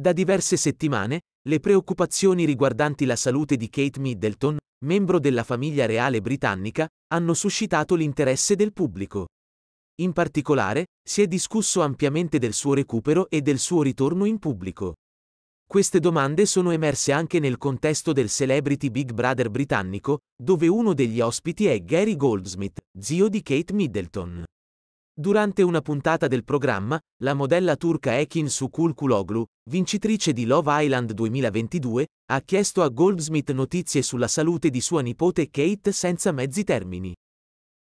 Da diverse settimane, le preoccupazioni riguardanti la salute di Kate Middleton, membro della famiglia reale britannica, hanno suscitato l'interesse del pubblico. In particolare, si è discusso ampiamente del suo recupero e del suo ritorno in pubblico. Queste domande sono emerse anche nel contesto del Celebrity Big Brother britannico, dove uno degli ospiti è Gary Goldsmith, zio di Kate Middleton. Durante una puntata del programma, la modella turca Ekin Sukul Kuloglu, vincitrice di Love Island 2022, ha chiesto a Goldsmith notizie sulla salute di sua nipote Kate senza mezzi termini.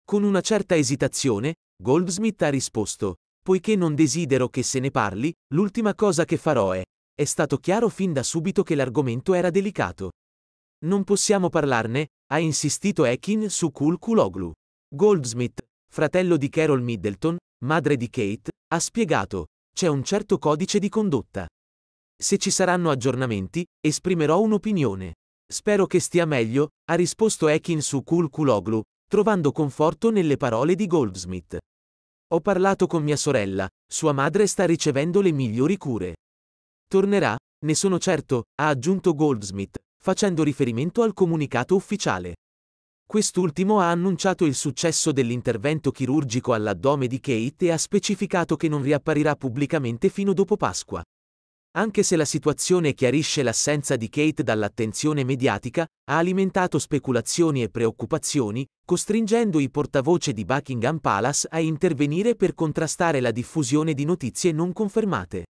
Con una certa esitazione, Goldsmith ha risposto, poiché non desidero che se ne parli, l'ultima cosa che farò è, è stato chiaro fin da subito che l'argomento era delicato. Non possiamo parlarne, ha insistito Ekin Sukul Kuloglu. Goldsmith, fratello di Carol Middleton, madre di Kate, ha spiegato, c'è un certo codice di condotta. Se ci saranno aggiornamenti, esprimerò un'opinione. Spero che stia meglio, ha risposto Ekin su Kul Kuloglu, trovando conforto nelle parole di Goldsmith. Ho parlato con mia sorella, sua madre sta ricevendo le migliori cure. Tornerà, ne sono certo, ha aggiunto Goldsmith, facendo riferimento al comunicato ufficiale. Quest'ultimo ha annunciato il successo dell'intervento chirurgico all'addome di Kate e ha specificato che non riapparirà pubblicamente fino dopo Pasqua. Anche se la situazione chiarisce l'assenza di Kate dall'attenzione mediatica, ha alimentato speculazioni e preoccupazioni, costringendo i portavoce di Buckingham Palace a intervenire per contrastare la diffusione di notizie non confermate.